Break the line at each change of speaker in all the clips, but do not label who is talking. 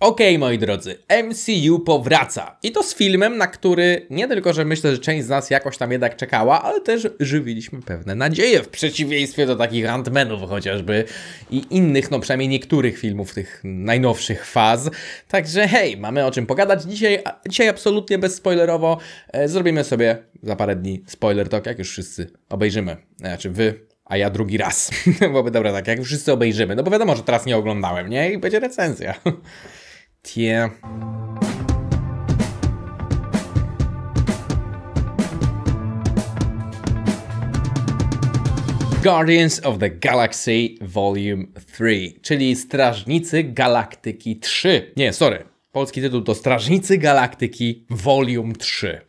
Okej, okay, moi drodzy, MCU powraca. I to z filmem, na który nie tylko, że myślę, że część z nas jakoś tam jednak czekała, ale też żywiliśmy pewne nadzieje, w przeciwieństwie do takich Ant-Manów chociażby i innych, no przynajmniej niektórych filmów tych najnowszych faz. Także hej, mamy o czym pogadać. Dzisiaj, dzisiaj absolutnie bezspoilerowo e, zrobimy sobie za parę dni spoiler talk, jak już wszyscy obejrzymy. E, znaczy wy a ja drugi raz. Byłoby dobra, tak jak wszyscy obejrzymy. No bo wiadomo, że teraz nie oglądałem, nie? I będzie recenzja. Tiens. Guardians of the Galaxy Volume 3, czyli Strażnicy Galaktyki 3. Nie, sorry. Polski tytuł to Strażnicy Galaktyki Volume 3.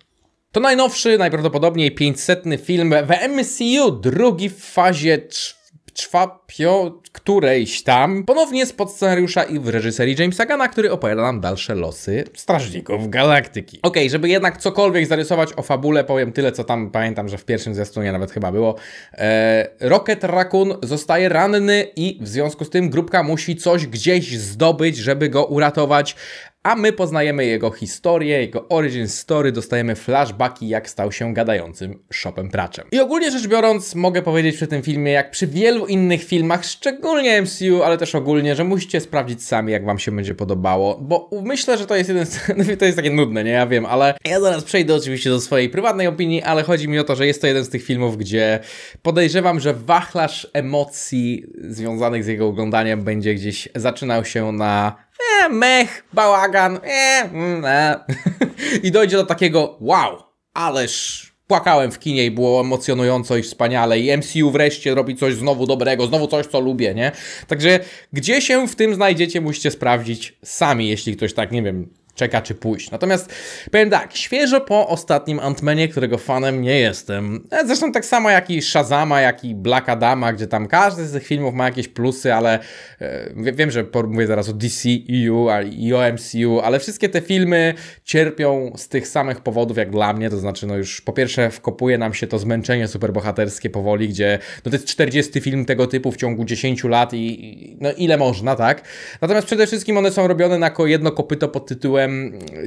To najnowszy, najprawdopodobniej 500 film w MCU, drugi w fazie 4 czwapio którejś tam, ponownie spod scenariusza i w reżyserii Jamesa Gana, który opowiada nam dalsze losy Strażników Galaktyki. Okej, okay, żeby jednak cokolwiek zarysować o fabule, powiem tyle, co tam pamiętam, że w pierwszym zwiastunie nawet chyba było. Eee, Rocket Raccoon zostaje ranny i w związku z tym grupka musi coś gdzieś zdobyć, żeby go uratować, a my poznajemy jego historię, jego origin story, dostajemy flashbacki, jak stał się gadającym Shopem Praczem. I ogólnie rzecz biorąc, mogę powiedzieć przy tym filmie, jak przy wielu innych filmach, szczególnie MCU, ale też ogólnie, że musicie sprawdzić sami, jak wam się będzie podobało, bo myślę, że to jest jeden z... to jest takie nudne, nie? Ja wiem, ale ja zaraz przejdę oczywiście do swojej prywatnej opinii, ale chodzi mi o to, że jest to jeden z tych filmów, gdzie podejrzewam, że wachlarz emocji związanych z jego oglądaniem będzie gdzieś zaczynał się na e, mech, bałagan, e, mm, e. I dojdzie do takiego, wow, ależ płakałem w kinie i było emocjonująco i wspaniale i MCU wreszcie robi coś znowu dobrego, znowu coś, co lubię, nie? Także gdzie się w tym znajdziecie, musicie sprawdzić sami, jeśli ktoś tak, nie wiem, czeka, czy pójść. Natomiast powiem tak, świeżo po ostatnim Antmenie, którego fanem nie jestem. E, zresztą tak samo jak i Shazama, jak i Black Adama, gdzie tam każdy z tych filmów ma jakieś plusy, ale e, wiem, że mówię zaraz o DCU, e i o MCU, ale wszystkie te filmy cierpią z tych samych powodów jak dla mnie, to znaczy no już po pierwsze wkopuje nam się to zmęczenie superbohaterskie powoli, gdzie no to jest 40 film tego typu w ciągu 10 lat i, i no ile można, tak? Natomiast przede wszystkim one są robione na jedno kopyto pod tytułem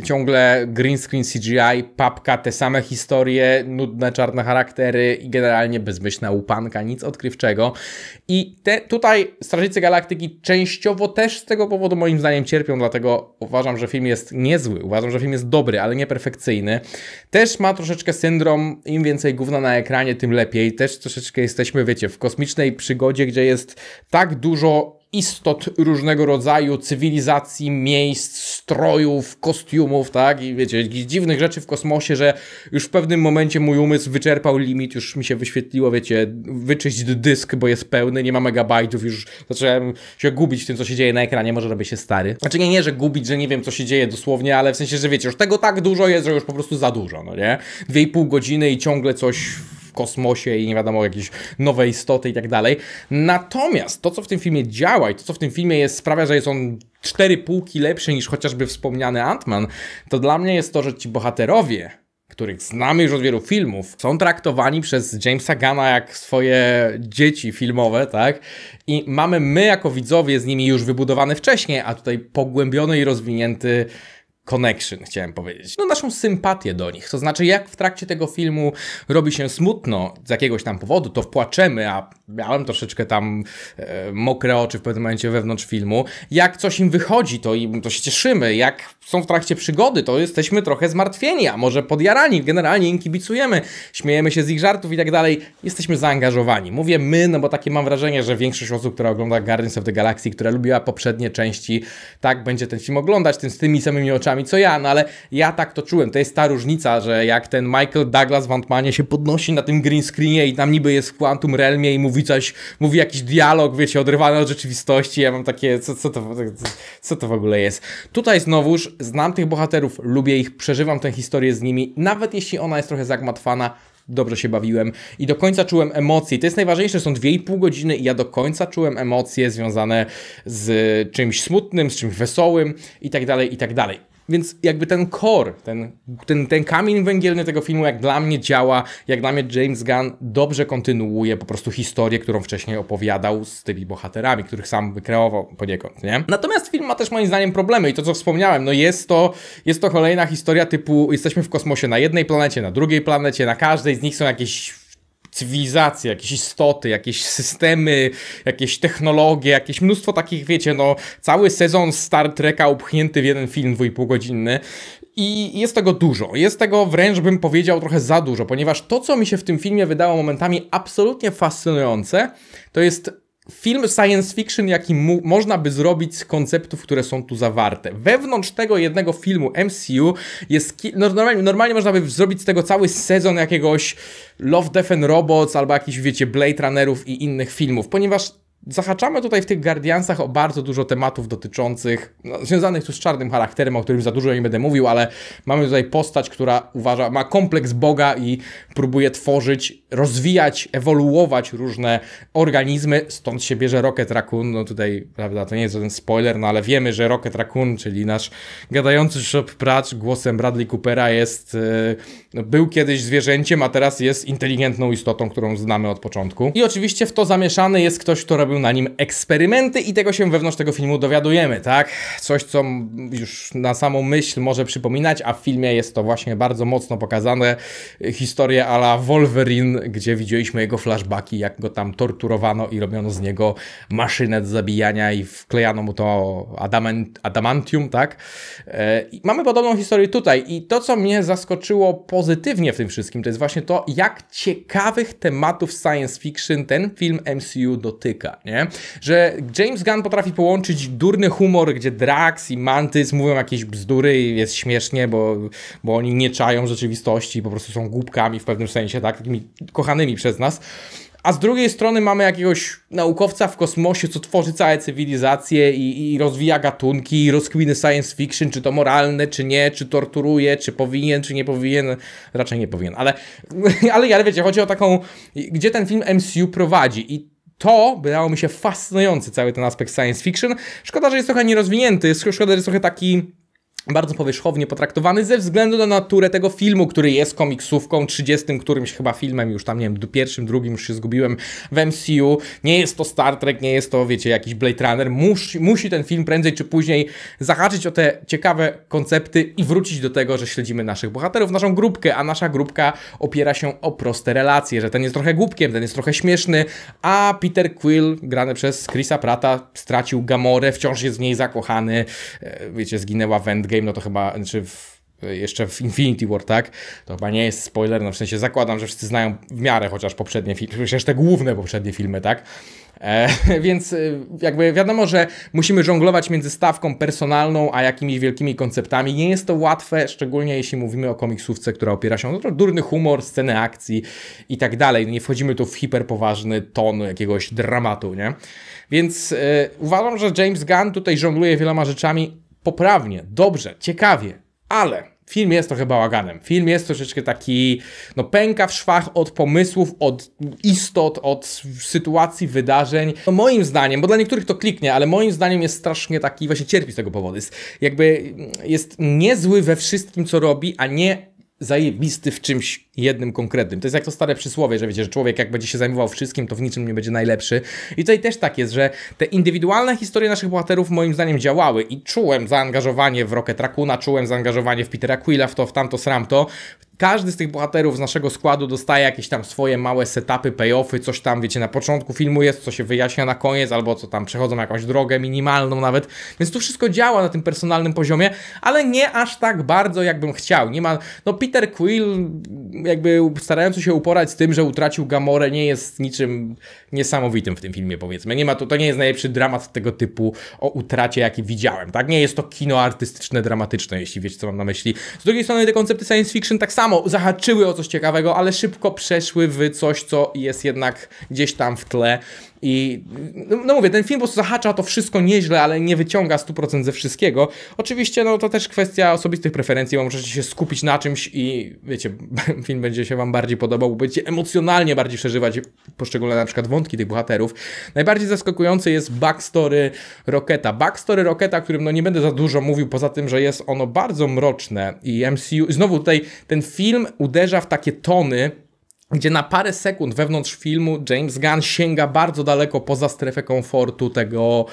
ciągle green screen CGI, papka, te same historie, nudne czarne charaktery i generalnie bezmyślna upanka, nic odkrywczego. I te, tutaj Strażnicy Galaktyki częściowo też z tego powodu moim zdaniem cierpią, dlatego uważam, że film jest niezły, uważam, że film jest dobry, ale nieperfekcyjny. Też ma troszeczkę syndrom, im więcej gówna na ekranie, tym lepiej. Też troszeczkę jesteśmy, wiecie, w kosmicznej przygodzie, gdzie jest tak dużo istot różnego rodzaju, cywilizacji, miejsc, strojów, kostiumów, tak? I wiecie, jakichś dziwnych rzeczy w kosmosie, że już w pewnym momencie mój umysł wyczerpał limit, już mi się wyświetliło, wiecie, wyczyść dysk, bo jest pełny, nie ma megabajtów, już zacząłem się gubić w tym, co się dzieje na ekranie, może robię się stary. Znaczy nie, nie, że gubić, że nie wiem, co się dzieje dosłownie, ale w sensie, że wiecie, już tego tak dużo jest, że już po prostu za dużo, no nie? Dwie i pół godziny i ciągle coś kosmosie i nie wiadomo, jakieś nowe istoty i tak dalej. Natomiast to, co w tym filmie działa i to, co w tym filmie jest, sprawia, że jest on cztery półki lepszy niż chociażby wspomniany Ant-Man, to dla mnie jest to, że ci bohaterowie, których znamy już od wielu filmów, są traktowani przez Jamesa Gana jak swoje dzieci filmowe, tak? I mamy my jako widzowie z nimi już wybudowany wcześniej, a tutaj pogłębiony i rozwinięty connection, chciałem powiedzieć. No naszą sympatię do nich. To znaczy, jak w trakcie tego filmu robi się smutno z jakiegoś tam powodu, to wpłaczemy, a miałem troszeczkę tam e, mokre oczy w pewnym momencie wewnątrz filmu. Jak coś im wychodzi, to im to się cieszymy. Jak są w trakcie przygody, to jesteśmy trochę zmartwieni, a może podjarani. Generalnie im kibicujemy, śmiejemy się z ich żartów i tak dalej. Jesteśmy zaangażowani. Mówię my, no bo takie mam wrażenie, że większość osób, która ogląda Guardians of the Galaxy, która lubiła poprzednie części, tak będzie ten film oglądać, tym z tymi samymi oczami rzeczami co ja, no ale ja tak to czułem. To jest ta różnica, że jak ten Michael Douglas w Antmanie się podnosi na tym green screenie i tam niby jest w Quantum Realmie i mówi coś, mówi jakiś dialog, wiecie, odrywany od rzeczywistości. Ja mam takie, co, co, to, co to w ogóle jest? Tutaj znowuż znam tych bohaterów, lubię ich, przeżywam tę historię z nimi, nawet jeśli ona jest trochę zagmatwana, dobrze się bawiłem i do końca czułem emocje. To jest najważniejsze, są 2,5 godziny i ja do końca czułem emocje związane z czymś smutnym, z czymś wesołym i tak dalej, i tak dalej. Więc jakby ten core, ten, ten, ten kamień węgielny tego filmu, jak dla mnie działa, jak dla mnie James Gunn dobrze kontynuuje po prostu historię, którą wcześniej opowiadał z tymi bohaterami, których sam wykreował poniekąd, nie? Natomiast film ma też moim zdaniem problemy i to, co wspomniałem, no jest to, jest to kolejna historia typu jesteśmy w kosmosie na jednej planecie, na drugiej planecie, na każdej z nich są jakieś cywilizacje, jakieś istoty, jakieś systemy, jakieś technologie, jakieś mnóstwo takich, wiecie, no cały sezon Star Treka upchnięty w jeden film dwójpółgodzinny. I jest tego dużo. Jest tego wręcz bym powiedział trochę za dużo, ponieważ to, co mi się w tym filmie wydało momentami absolutnie fascynujące, to jest film science fiction, jaki mu, można by zrobić z konceptów, które są tu zawarte. Wewnątrz tego jednego filmu MCU jest. No, normalnie, normalnie można by zrobić z tego cały sezon jakiegoś Love, Death and Robots albo jakichś, wiecie, Blade Runnerów i innych filmów, ponieważ Zahaczamy tutaj w tych Guardiansach o bardzo dużo tematów dotyczących, no, związanych tu z czarnym charakterem, o którym za dużo nie będę mówił, ale mamy tutaj postać, która uważa, ma kompleks Boga i próbuje tworzyć, rozwijać, ewoluować różne organizmy, stąd się bierze Rocket Raccoon, no tutaj, prawda, to nie jest żaden spoiler, no ale wiemy, że Rocket Raccoon, czyli nasz gadający shop prac głosem Bradley Coopera jest, yy, był kiedyś zwierzęciem, a teraz jest inteligentną istotą, którą znamy od początku. I oczywiście w to zamieszany jest ktoś, kto robi robił na nim eksperymenty i tego się wewnątrz tego filmu dowiadujemy, tak? Coś, co już na samą myśl może przypominać, a w filmie jest to właśnie bardzo mocno pokazane. Historia ala Wolverine, gdzie widzieliśmy jego flashbacki, jak go tam torturowano i robiono z niego maszynę do zabijania i wklejano mu to adamant, adamantium, tak? E, I mamy podobną historię tutaj i to, co mnie zaskoczyło pozytywnie w tym wszystkim, to jest właśnie to, jak ciekawych tematów science fiction ten film MCU dotyka nie? Że James Gunn potrafi połączyć durny humor, gdzie Drax i Mantis mówią jakieś bzdury i jest śmiesznie, bo, bo oni nie czają rzeczywistości, po prostu są głupkami w pewnym sensie, tak? Takimi kochanymi przez nas. A z drugiej strony mamy jakiegoś naukowca w kosmosie, co tworzy całe cywilizacje i, i rozwija gatunki, i rozkwiny science fiction, czy to moralne, czy nie, czy torturuje, czy powinien, czy nie powinien. Raczej nie powinien, ale, ale ja wiecie, chodzi o taką, gdzie ten film MCU prowadzi. I to wydało mi się fascynujący cały ten aspekt science fiction. Szkoda, że jest trochę nierozwinięty, szkoda, że jest trochę taki bardzo powierzchownie potraktowany ze względu na naturę tego filmu, który jest komiksówką, 30 którymś chyba filmem, już tam nie wiem, pierwszym, drugim już się zgubiłem w MCU. Nie jest to Star Trek, nie jest to, wiecie, jakiś Blade Runner. Musi, musi ten film prędzej czy później zahaczyć o te ciekawe koncepty i wrócić do tego, że śledzimy naszych bohaterów, naszą grupkę, a nasza grupka opiera się o proste relacje, że ten jest trochę głupkiem, ten jest trochę śmieszny, a Peter Quill, grany przez Chrisa Prata, stracił Gamorę, wciąż jest w niej zakochany, e, wiecie, zginęła Wendy. Endgame, no to chyba, znaczy w, jeszcze w Infinity War, tak? To chyba nie jest spoiler, no w sensie zakładam, że wszyscy znają w miarę chociaż poprzednie filmy, przecież te główne poprzednie filmy, tak? E, więc e, jakby wiadomo, że musimy żonglować między stawką personalną, a jakimiś wielkimi konceptami. Nie jest to łatwe, szczególnie jeśli mówimy o komiksówce, która opiera się na durny humor, sceny akcji i tak dalej. No nie wchodzimy tu w hiperpoważny ton jakiegoś dramatu, nie? Więc e, uważam, że James Gunn tutaj żongluje wieloma rzeczami poprawnie, dobrze, ciekawie, ale film jest trochę bałaganem. Film jest troszeczkę taki, no pęka w szwach od pomysłów, od istot, od sytuacji, wydarzeń. No moim zdaniem, bo dla niektórych to kliknie, ale moim zdaniem jest strasznie taki, właśnie cierpi z tego powodu. Jest jakby, jest niezły we wszystkim, co robi, a nie zajebisty w czymś jednym konkretnym. To jest jak to stare przysłowie, że wiecie, że człowiek jak będzie się zajmował wszystkim, to w niczym nie będzie najlepszy. I tutaj też tak jest, że te indywidualne historie naszych bohaterów moim zdaniem działały i czułem zaangażowanie w Rocket Raccoona, czułem zaangażowanie w Petera Quilla, w to, w tamto, to każdy z tych bohaterów z naszego składu dostaje jakieś tam swoje małe setupy, payoffy, coś tam, wiecie, na początku filmu jest, co się wyjaśnia na koniec, albo co tam przechodzą jakąś drogę minimalną nawet, więc tu wszystko działa na tym personalnym poziomie, ale nie aż tak bardzo, jakbym chciał. Nie ma, no Peter Quill, jakby starający się uporać z tym, że utracił Gamorę, nie jest niczym niesamowitym w tym filmie, powiedzmy. Nie ma, to, to nie jest najlepszy dramat tego typu o utracie, jaki widziałem, tak? Nie jest to kino artystyczne, dramatyczne, jeśli wiecie, co mam na myśli. Z drugiej strony te koncepty science fiction tak samo samo zahaczyły o coś ciekawego, ale szybko przeszły w coś, co jest jednak gdzieś tam w tle. I no, no mówię, ten film po prostu zahacza to wszystko nieźle, ale nie wyciąga 100% ze wszystkiego. Oczywiście no to też kwestia osobistych preferencji, bo możecie się skupić na czymś i wiecie, film będzie się wam bardziej podobał, bo będziecie emocjonalnie bardziej przeżywać poszczególne na przykład wątki tych bohaterów. Najbardziej zaskakujący jest backstory Rocketa. Backstory Rocketa, którym no nie będę za dużo mówił, poza tym, że jest ono bardzo mroczne i MCU, znowu tutaj ten film uderza w takie tony, gdzie na parę sekund wewnątrz filmu James Gunn sięga bardzo daleko poza strefę komfortu tego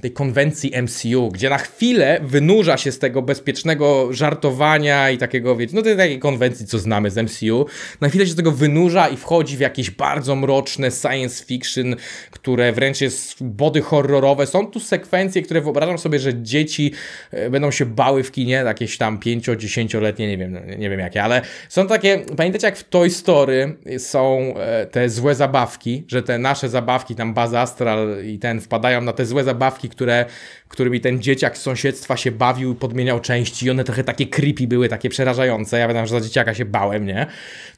tej konwencji MCU, gdzie na chwilę wynurza się z tego bezpiecznego żartowania i takiego, wiecie, no tej takiej konwencji, co znamy z MCU, na chwilę się z tego wynurza i wchodzi w jakieś bardzo mroczne science fiction, które wręcz jest body horrorowe. Są tu sekwencje, które wyobrażam sobie, że dzieci e, będą się bały w kinie, jakieś tam 5-10-letnie, nie wiem, nie wiem jakie, ale są takie, pamiętacie jak w Toy Story są e, te złe zabawki, że te nasze zabawki, tam Baz Astral i ten wpadają na te złe zabawki, które, którymi ten dzieciak z sąsiedztwa się bawił, podmieniał części i one trochę takie creepy były, takie przerażające. Ja wiem, że za dzieciaka się bałem, nie?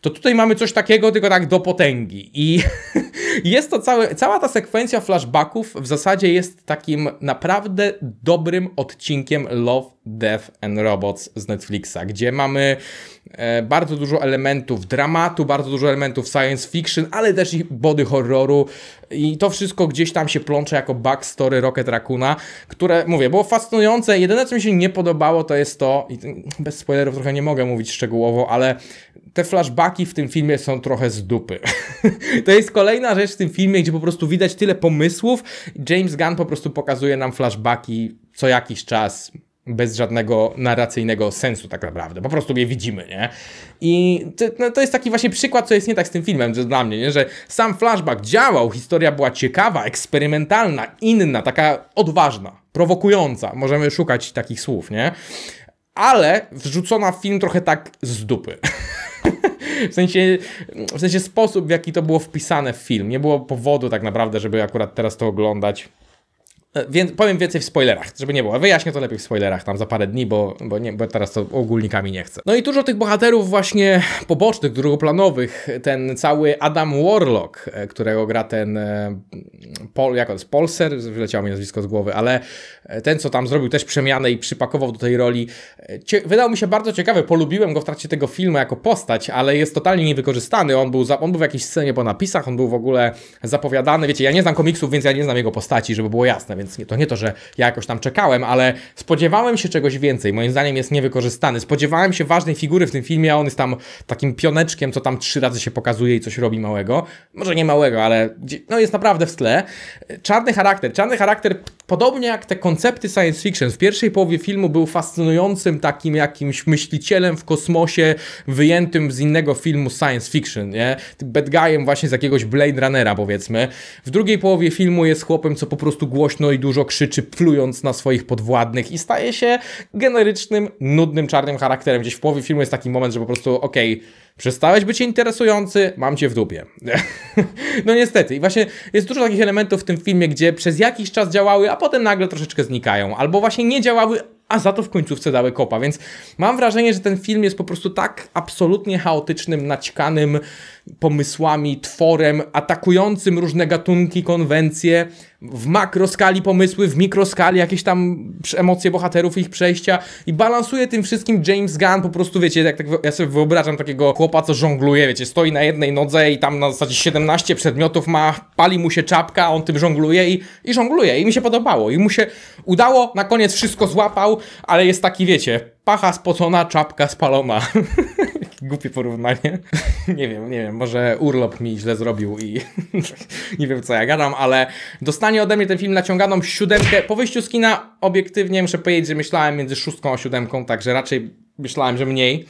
To tutaj mamy coś takiego, tylko tak do potęgi. I jest to całe, cała ta sekwencja flashbacków w zasadzie jest takim naprawdę dobrym odcinkiem Love, Death and Robots z Netflixa, gdzie mamy e, bardzo dużo elementów dramatu, bardzo dużo elementów science fiction, ale też i body horroru. I to wszystko gdzieś tam się plącze jako backstory Rocket Raccoona, które, mówię, było fascynujące. Jedyne, co mi się nie podobało, to jest to, i bez spoilerów trochę nie mogę mówić szczegółowo, ale te flashbacki w tym filmie są trochę z dupy. to jest kolejna rzecz w tym filmie, gdzie po prostu widać tyle pomysłów. James Gunn po prostu pokazuje nam flashbacki co jakiś czas bez żadnego narracyjnego sensu tak naprawdę. Po prostu je widzimy, nie? I to, no, to jest taki właśnie przykład, co jest nie tak z tym filmem że dla mnie, nie? że sam flashback działał, historia była ciekawa, eksperymentalna, inna, taka odważna, prowokująca. Możemy szukać takich słów, nie? Ale wrzucona w film trochę tak z dupy. W sensie, w sensie sposób, w jaki to było wpisane w film. Nie było powodu tak naprawdę, żeby akurat teraz to oglądać. E, powiem więcej w spoilerach, żeby nie było. Wyjaśnię to lepiej w spoilerach tam za parę dni, bo, bo, nie, bo teraz to ogólnikami nie chcę. No i dużo tych bohaterów właśnie pobocznych, drugoplanowych, ten cały Adam Warlock, e, którego gra ten e, Pol, jak on jest, Polser, wyleciało mi nazwisko z głowy, ale ten, co tam zrobił też przemianę i przypakował do tej roli, cie, wydał mi się bardzo ciekawy, polubiłem go w trakcie tego filmu jako postać, ale jest totalnie niewykorzystany, on był, on był w jakiejś scenie po napisach, on był w ogóle zapowiadany, wiecie, ja nie znam komiksów, więc ja nie znam jego postaci, żeby było jasne, więc nie, to nie to, że ja jakoś tam czekałem, ale spodziewałem się czegoś więcej. Moim zdaniem jest niewykorzystany. Spodziewałem się ważnej figury w tym filmie, a on jest tam takim pioneczkiem, co tam trzy razy się pokazuje i coś robi małego. Może nie małego, ale no jest naprawdę w tle. Czarny charakter. Czarny charakter Podobnie jak te koncepty science fiction, w pierwszej połowie filmu był fascynującym takim jakimś myślicielem w kosmosie, wyjętym z innego filmu science fiction, nie? Bad guyem właśnie z jakiegoś Blade Runnera, powiedzmy. W drugiej połowie filmu jest chłopem, co po prostu głośno i dużo krzyczy, plując na swoich podwładnych i staje się generycznym, nudnym, czarnym charakterem. Gdzieś w połowie filmu jest taki moment, że po prostu, okej, okay, Przestałeś być interesujący, mam cię w dupie. no niestety. I właśnie jest dużo takich elementów w tym filmie, gdzie przez jakiś czas działały, a potem nagle troszeczkę znikają. Albo właśnie nie działały, a za to w końcówce dały kopa. Więc mam wrażenie, że ten film jest po prostu tak absolutnie chaotycznym, naćkanym pomysłami, tworem, atakującym różne gatunki, konwencje, w makroskali pomysły, w mikroskali jakieś tam emocje bohaterów, ich przejścia i balansuje tym wszystkim James Gunn po prostu, wiecie, jak tak ja sobie wyobrażam takiego chłopa, co żongluje, wiecie, stoi na jednej nodze i tam na zasadzie 17 przedmiotów ma, pali mu się czapka, on tym żongluje i, i żongluje i mi się podobało i mu się udało, na koniec wszystko złapał, ale jest taki, wiecie, pacha spocona, czapka spalona. głupie porównanie. nie wiem, nie wiem, może urlop mi źle zrobił i nie wiem co ja gadam, ale dostanie ode mnie ten film naciąganą siódemkę. Po wyjściu z kina obiektywnie muszę powiedzieć, że myślałem między szóstką a siódemką, także raczej myślałem, że mniej.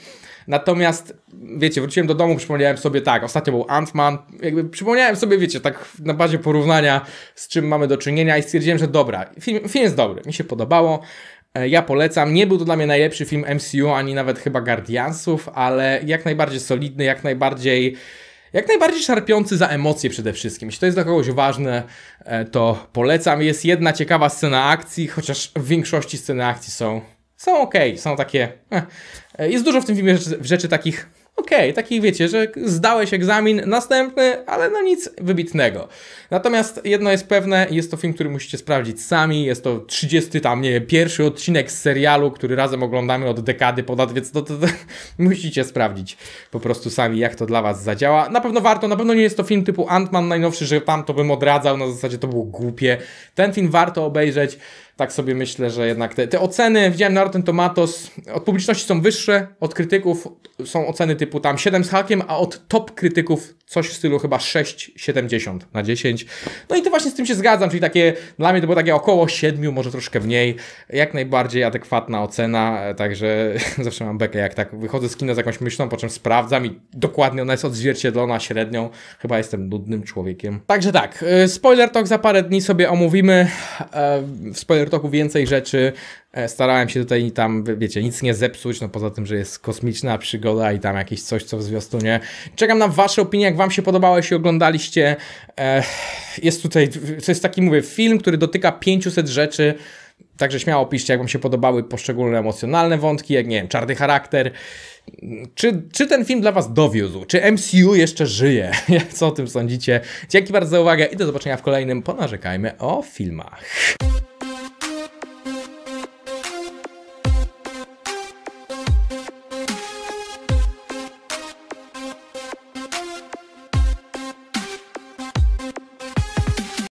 Natomiast, wiecie, wróciłem do domu, przypomniałem sobie tak, ostatnio był Ant-Man, jakby przypomniałem sobie, wiecie, tak na bazie porównania, z czym mamy do czynienia i stwierdziłem, że dobra, film, film jest dobry, mi się podobało, E, ja polecam. Nie był to dla mnie najlepszy film MCU, ani nawet chyba Guardiansów, ale jak najbardziej solidny, jak najbardziej. Jak najbardziej szarpiący za emocje przede wszystkim. Jeśli to jest dla kogoś ważne, e, to polecam. Jest jedna ciekawa scena akcji, chociaż w większości sceny akcji są, są ok, są takie. E, jest dużo w tym filmie rzeczy, rzeczy takich okej, okay, taki wiecie, że zdałeś egzamin, następny, ale no nic wybitnego. Natomiast jedno jest pewne, jest to film, który musicie sprawdzić sami, jest to 30 tam, nie wiem, pierwszy odcinek z serialu, który razem oglądamy od dekady ponad, więc to, to, to, musicie sprawdzić po prostu sami, jak to dla was zadziała. Na pewno warto, na pewno nie jest to film typu Ant-Man najnowszy, że tam to bym odradzał, na zasadzie to było głupie. Ten film warto obejrzeć, tak sobie myślę, że jednak te, te oceny, widziałem na Rotten Tomatoes, od publiczności są wyższe, od krytyków są oceny typu tam 7 z hakiem, a od top krytyków coś w stylu chyba 6,70 na 10. No i to właśnie z tym się zgadzam, czyli takie, dla mnie to było takie około 7, może troszkę mniej, jak najbardziej adekwatna ocena, także zawsze mam bekę, jak tak wychodzę z kina z jakąś myślą, po czym sprawdzam i dokładnie ona jest odzwierciedlona średnią, chyba jestem nudnym człowiekiem. Także tak, y, spoiler talk za parę dni sobie omówimy, e, w spoiler TikToku więcej rzeczy. E, starałem się tutaj tam, wiecie, nic nie zepsuć, no poza tym, że jest kosmiczna przygoda i tam jakieś coś, co w zwiastunie. Czekam na wasze opinie, jak wam się podobało, jeśli oglądaliście. E, jest tutaj, to jest taki, mówię, film, który dotyka 500 rzeczy, Także śmiało piszcie, jak Wam się podobały poszczególne emocjonalne wątki, jak nie wiem, czarny charakter. Czy, czy ten film dla Was dowiózł? Czy MCU jeszcze żyje? Co o tym sądzicie? Dzięki bardzo za uwagę i do zobaczenia w kolejnym Ponarzekajmy o filmach.